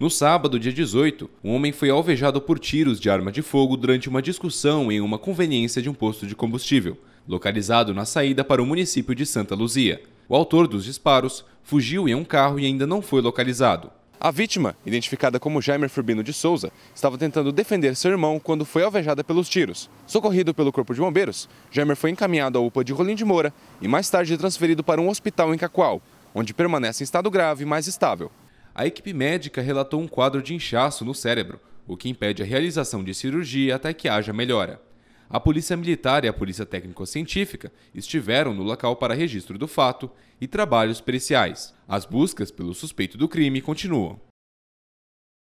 No sábado, dia 18, um homem foi alvejado por tiros de arma de fogo durante uma discussão em uma conveniência de um posto de combustível, localizado na saída para o município de Santa Luzia. O autor dos disparos fugiu em um carro e ainda não foi localizado. A vítima, identificada como Jaime Furbino de Souza, estava tentando defender seu irmão quando foi alvejada pelos tiros. Socorrido pelo Corpo de Bombeiros, Jaime foi encaminhado à UPA de Rolim de Moura e mais tarde transferido para um hospital em Cacoal, onde permanece em estado grave, mas estável a equipe médica relatou um quadro de inchaço no cérebro, o que impede a realização de cirurgia até que haja melhora. A Polícia Militar e a Polícia Técnico-Científica estiveram no local para registro do fato e trabalhos periciais. As buscas pelo suspeito do crime continuam.